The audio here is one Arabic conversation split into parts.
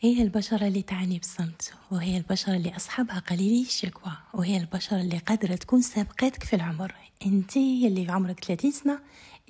هي البشرة اللي تعاني بالصمت وهي البشرة اللي أصحابها قليلي الشكوى وهي البشرة اللي قادرة تكون سابقتك في العمر أنت اللي عمرك 30 سنة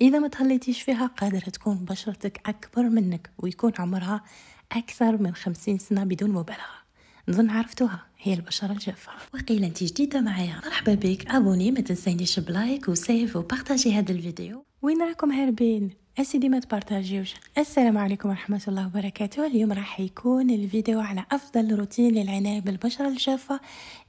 إذا ما تهليتيش فيها قادرة تكون بشرتك أكبر منك ويكون عمرها أكثر من 50 سنة بدون مبالغة نظن عرفتوها هي البشرة الجافة وقيل انت جديدة معايا مرحبا بك ابوني ما تنسينيش بلايك وسيف وبارتاجي هذا الفيديو وين راكم هاربين اسيدي ما تبارتاجيوش السلام عليكم ورحمه الله وبركاته اليوم راح يكون الفيديو على افضل روتين للعنايه بالبشره الجافه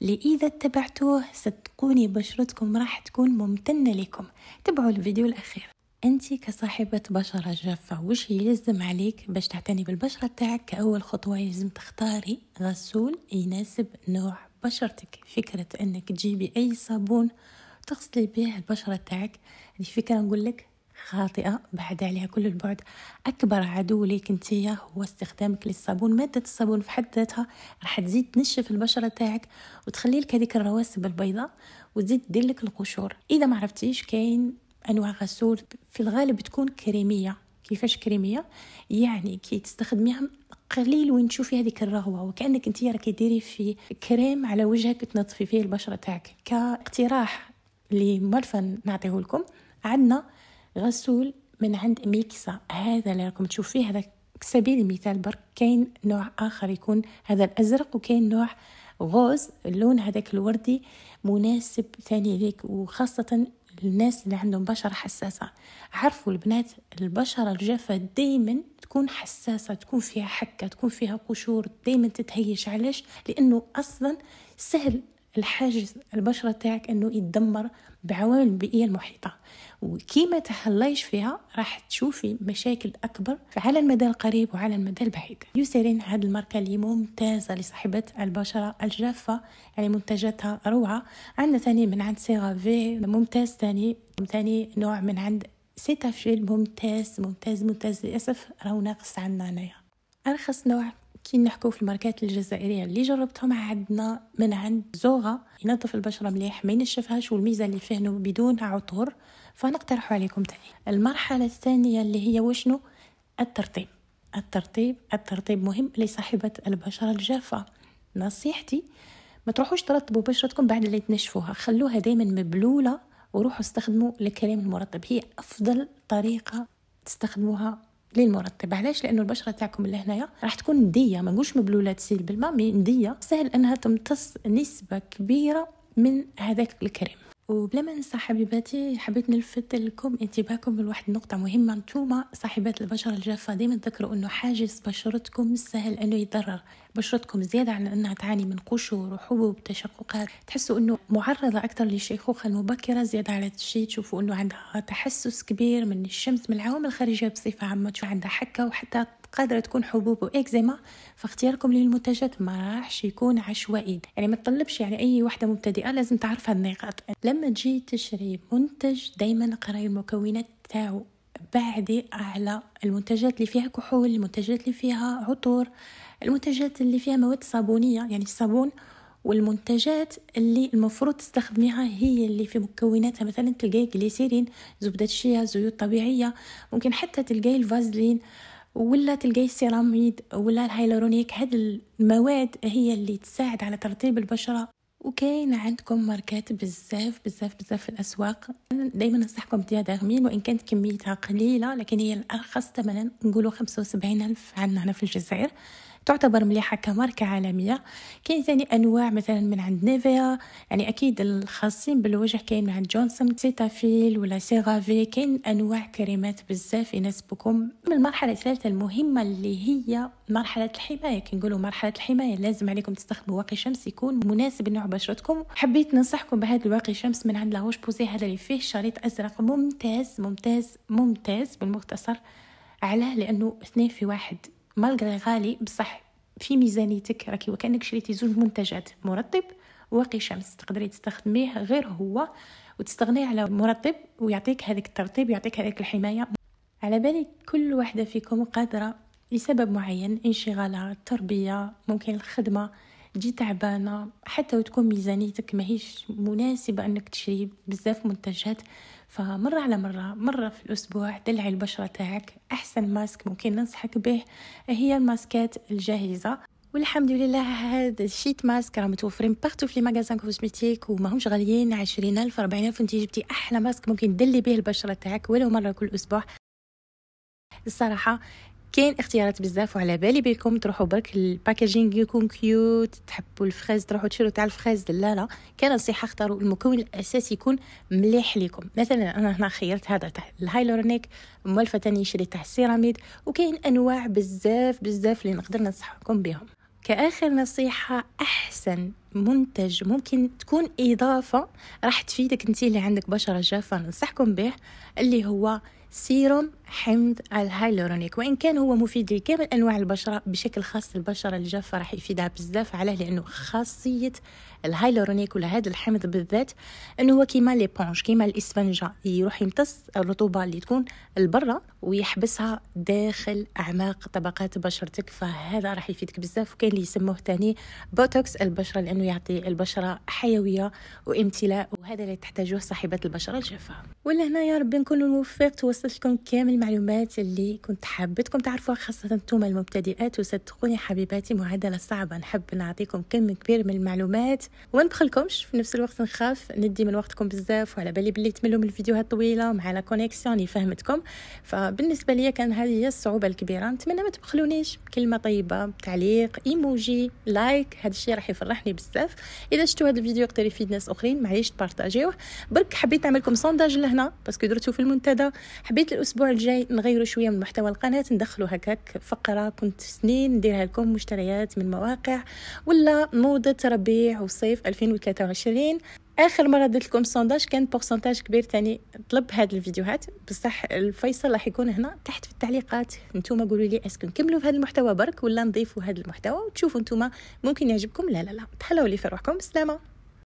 اللي اذا اتبعتوه صدقوني بشرتكم راح تكون ممتنه لكم تبعوا الفيديو الاخير انت كصاحبة بشرة جافة وش يلزم عليك باش تعتني بالبشرة تاعك كأول خطوة يلزم تختاري غسول يناسب نوع بشرتك فكرة انك تجيبي اي صابون تغسلي بيه البشرة تاعك هذه فكرة نقولك خاطئة بعد عليها كل البعد أكبر عدو ليك انت هو استخدامك للصابون مادة الصابون في حد ذاتها راح تزيد تنشف البشرة تاعك وتخلي لك هذيك الرواسب البيضاء وتزيد تدير لك القشور إذا ما عرفتيش كاين انواع غسول في الغالب تكون كريميه كيفاش كريميه يعني كي تستخدميها قليل وين تشوفي هذيك الرغوه وكانك انت راكي ديري في كريم على وجهك تنظفي فيه البشره تاعك كاقتراح اللي مرفا نعطيه لكم عندنا غسول من عند ميكسا هذا اللي راكم تشوفيه هذا سبيل المثال برك كاين نوع اخر يكون هذا الازرق وكاين نوع غوز اللون هذاك الوردي مناسب ثاني ليك وخاصة الناس اللي عندهم بشرة حساسة عرفوا البنات البشرة الجافة دايما تكون حساسة تكون فيها حكة تكون فيها قشور دايما تتهيش علاش لأنه أصلا سهل الحاجز البشرة تاعك انه يتدمر بعوامل البيئية المحيطة وكي ما تهلايش فيها راح تشوفي مشاكل اكبر على المدى القريب وعلى المدى البعيد يوسيرين هاد الماركة اللي ممتازة لصاحبة البشرة الجافة يعني منتجاتها روعة عندنا ثاني من عند سيغافي ممتاز ثاني ثاني نوع من عند سيتافيل ممتاز ممتاز ممتاز للاسف راهو ناقص عندنا هنايا ارخص نوع كي نحكو في الماركات الجزائريه اللي جربتهم عندنا من عند زوغا ينظف البشره مليح ما ينشفهاش والميزه اللي فيه بدون عطور فنقترحوا عليكم تاني المرحله الثانيه اللي هي وشنو الترطيب الترطيب الترطيب مهم لصاحبه البشره الجافه نصيحتي ما تروحوش ترطبوا بشرتكم بعد اللي تنشفوها خلوها دائما مبلوله وروحوا استخدموا الكريم المرطب هي افضل طريقه تستخدموها للمرطب علاش لانه البشره تاعكم اللي هنايا راح تكون نديه ما نقولش مبلوله تسيل بالماء مي نديه سهل انها تمتص نسبه كبيره من هذاك الكريم وبلا ما ننسى حبيباتي حبيت نلفت لكم انتباهكم لواحد نقطة مهمة نتوما صاحبات البشرة الجافة ديما تذكروا انه حاجز بشرتكم سهل انه يتضرر بشرتكم زيادة عن انها تعاني من قشور وحبوب تشققات تحسوا انه معرضة اكثر للشيخوخة المبكرة زيادة على الشيء تشوفوا انه عندها تحسس كبير من الشمس من العوامل الخارجية بصفة عامة عندها حكة وحتى قادره تكون حبوب واكزيما فاختياركم للمنتجات ما راحش يكون عشوائي يعني ما تطلبش يعني اي وحده مبتدئه لازم تعرف هالنقاط لما تجي تشري منتج دائما قراي المكونات تاعو بعدي على المنتجات اللي فيها كحول المنتجات اللي فيها عطور المنتجات اللي فيها مواد صابونيه يعني الصابون والمنتجات اللي المفروض تستخدميها هي اللي في مكوناتها مثلا تلقاي جليسيرين زبدة الشيا زيوت طبيعية ممكن حتى تلقاي الفازلين ولا تلقاي السيراميد ولا الهيلورونيك هاد المواد هي اللي تساعد على ترطيب البشره وكاين عندكم ماركات بزاف بزاف بزاف في الاسواق دائما ننصحكم بدياديرمين وان كانت كميتها قليله لكن هي الارخص ثمنا نقولوا 75 الف عندنا هنا في الجزائر تعتبر مليحه كماركه عالميه كاين ثاني انواع مثلا من عند نيفيا يعني اكيد الخاصين بالوجه كاين من عند جونسون سيتافيل ولا سيغافي كاين انواع كريمات بزاف يناسبكم من المرحله الثالثه المهمه اللي هي مرحله الحمايه كنقولوا مرحله الحمايه لازم عليكم تستخدموا واقي شمس يكون مناسب لنوع بشرتكم حبيت ننصحكم بهذا الواقي شمس من عند لاوش بوزي هذا اللي فيه شريط ازرق ممتاز ممتاز ممتاز بالمختصر علاه لانه اثنين في واحد مالغري غالي بصح في ميزانيتك راكي وكانك شريتي زوج منتجات مرطب واقي شمس تقدري تستخدميه غير هو وتستغني على مرطب ويعطيك هذاك الترطيب ويعطيك هذيك الحمايه على بالي كل واحدة فيكم قادرة لسبب معين انشغالات تربية ممكن الخدمة تجي تعبانه حتى وتكون ميزانيتك ماهيش مناسبه انك تشري بزاف منتجات فمرة على مرة مرة في الأسبوع دلعي البشرة تاعك أحسن ماسك ممكن ننصحك به هي الماسكات الجاهزة والحمد لله هاد الشيت ماسك راه متوفرين بارتو في لي ماغازان كوزميتيك وماهمش غاليين 20000 40000 انت جبتي احلى ماسك ممكن تدلي به البشره تاعك ولو مره كل اسبوع الصراحة كاين اختيارات بزاف وعلى بالي بكم تروحوا برك الباكاجينغ يكون كيوت تحبوا الفريز تروحوا تشريو تاع الفريز لا لا كان نصيحه اختاروا المكون الاساسي يكون مليح ليكم مثلا انا هنا خيرت هذا تاع الهايلورونيك موالفه ثاني شريت تاع السيراميد وكاين انواع بزاف بزاف اللي نقدر ننصحكم بهم كاخر نصيحه احسن منتج ممكن تكون إضافة راح تفيدك انت اللي عندك بشرة جافة ننصحكم به اللي هو سيروم حمض الهايلورونيك وإن كان هو مفيد لكامل أنواع البشرة بشكل خاص البشرة الجافة راح يفيدها بزاف عليه لأنه خاصية الهايلورونيك ولا هذا الحمض بالذات أنه هو كيما ليبونج كيما الإسفنجة يروح يمتص الرطوبة اللي تكون البرة ويحبسها داخل أعماق طبقات بشرتك فهذا راح يفيدك بزاف وكاين اللي يسموه تاني بوتوكس البشرة لأنه لانه يعطي البشرة حيوية وامتلاء وهذا اللي تحتاجه صاحبة البشرة الجافة ولا هنا يا ربي نكون موفق ووصلت لكم كامل المعلومات اللي كنت حابتكم تعرفوها خاصة انتم المبتدئات وصدقوني حبيباتي معادلة صعبة نحب نعطيكم كم كبير من المعلومات وما نبخلكمش في نفس الوقت نخاف ندي من وقتكم بزاف وعلى بالي بلي تملوا من الفيديوهات الطويلة ومع لا كونيكسيون يعني اللي فهمتكم فبالنسبة لي كان هذه هي الصعوبة الكبيرة نتمنى ما تبخلونيش كلمة طيبة تعليق ايموجي لايك هذا الشيء راح يفرحني بزاف بزاف اذا شفتوا هذا الفيديو يقدر يفيد ناس اخرين معليش تبارطاجيوه برك حبيت نعمل لكم سونداج لهنا باسكو درتو في المنتدى حبيت الاسبوع الجاي نغيروا شويه من محتوى القناه ندخلوا هكاك فقره كنت سنين نديرها لكم مشتريات من مواقع ولا موضه ربيع وصيف 2023 اخر مره درت لكم سونداج كان بورسنتاج كبير تاني طلب هاد الفيديوهات بصح الفيصل راح يكون هنا تحت في التعليقات نتوما قولوا لي اسكو نكملوا في هذا المحتوى برك ولا نضيفوا هذا المحتوى وتشوفوا نتوما ممكن يعجبكم لا لا لا تحلوا لي في روحكم سلامه